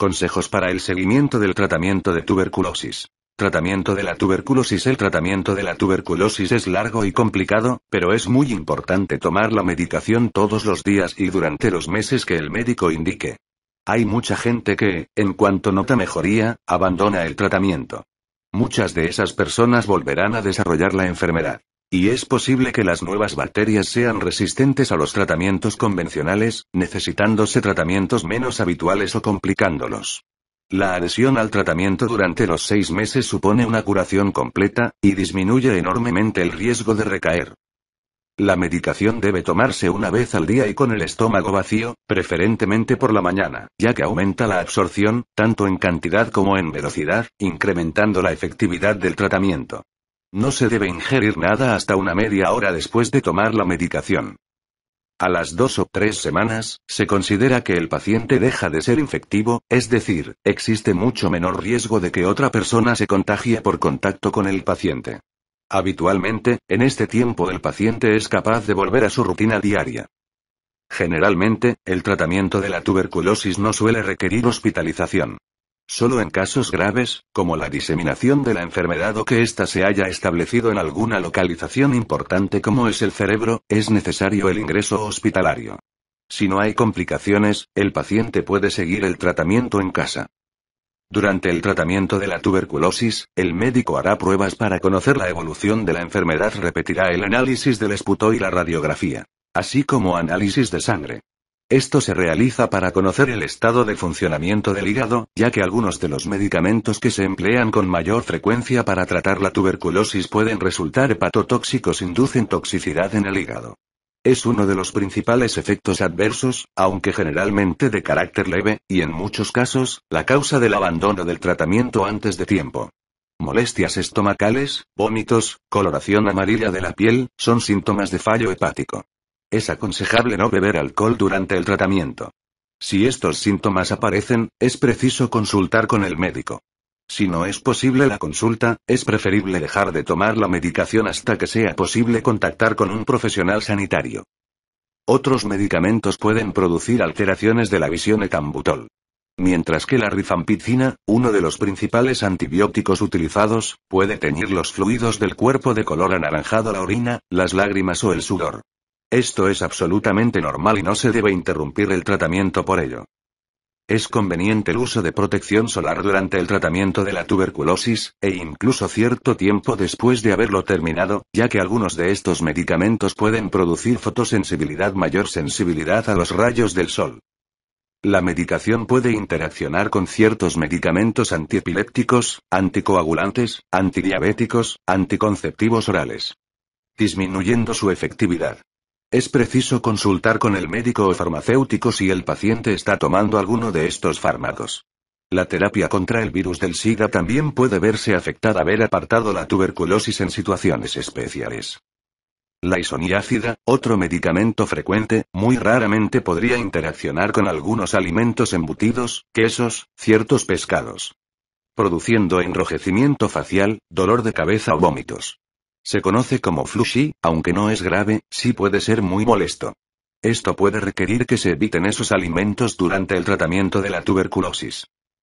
Consejos para el seguimiento del tratamiento de tuberculosis. Tratamiento de la tuberculosis. El tratamiento de la tuberculosis es largo y complicado, pero es muy importante tomar la medicación todos los días y durante los meses que el médico indique. Hay mucha gente que, en cuanto nota mejoría, abandona el tratamiento. Muchas de esas personas volverán a desarrollar la enfermedad. Y es posible que las nuevas bacterias sean resistentes a los tratamientos convencionales, necesitándose tratamientos menos habituales o complicándolos. La adhesión al tratamiento durante los seis meses supone una curación completa, y disminuye enormemente el riesgo de recaer. La medicación debe tomarse una vez al día y con el estómago vacío, preferentemente por la mañana, ya que aumenta la absorción, tanto en cantidad como en velocidad, incrementando la efectividad del tratamiento. No se debe ingerir nada hasta una media hora después de tomar la medicación. A las dos o tres semanas, se considera que el paciente deja de ser infectivo, es decir, existe mucho menor riesgo de que otra persona se contagie por contacto con el paciente. Habitualmente, en este tiempo el paciente es capaz de volver a su rutina diaria. Generalmente, el tratamiento de la tuberculosis no suele requerir hospitalización. Solo en casos graves, como la diseminación de la enfermedad o que ésta se haya establecido en alguna localización importante como es el cerebro, es necesario el ingreso hospitalario. Si no hay complicaciones, el paciente puede seguir el tratamiento en casa. Durante el tratamiento de la tuberculosis, el médico hará pruebas para conocer la evolución de la enfermedad, repetirá el análisis del esputo y la radiografía, así como análisis de sangre. Esto se realiza para conocer el estado de funcionamiento del hígado, ya que algunos de los medicamentos que se emplean con mayor frecuencia para tratar la tuberculosis pueden resultar hepatotóxicos, inducen toxicidad en el hígado. Es uno de los principales efectos adversos, aunque generalmente de carácter leve, y en muchos casos, la causa del abandono del tratamiento antes de tiempo. Molestias estomacales, vómitos, coloración amarilla de la piel, son síntomas de fallo hepático. Es aconsejable no beber alcohol durante el tratamiento. Si estos síntomas aparecen, es preciso consultar con el médico. Si no es posible la consulta, es preferible dejar de tomar la medicación hasta que sea posible contactar con un profesional sanitario. Otros medicamentos pueden producir alteraciones de la visión etambutol. Mientras que la rifampicina, uno de los principales antibióticos utilizados, puede teñir los fluidos del cuerpo de color anaranjado la orina, las lágrimas o el sudor. Esto es absolutamente normal y no se debe interrumpir el tratamiento por ello. Es conveniente el uso de protección solar durante el tratamiento de la tuberculosis, e incluso cierto tiempo después de haberlo terminado, ya que algunos de estos medicamentos pueden producir fotosensibilidad mayor sensibilidad a los rayos del sol. La medicación puede interaccionar con ciertos medicamentos antiepilépticos, anticoagulantes, antidiabéticos, anticonceptivos orales, disminuyendo su efectividad. Es preciso consultar con el médico o farmacéutico si el paciente está tomando alguno de estos fármacos. La terapia contra el virus del SIDA también puede verse afectada haber apartado la tuberculosis en situaciones especiales. La isoniácida, otro medicamento frecuente, muy raramente podría interaccionar con algunos alimentos embutidos, quesos, ciertos pescados, produciendo enrojecimiento facial, dolor de cabeza o vómitos. Se conoce como flushy, aunque no es grave, sí puede ser muy molesto. Esto puede requerir que se eviten esos alimentos durante el tratamiento de la tuberculosis.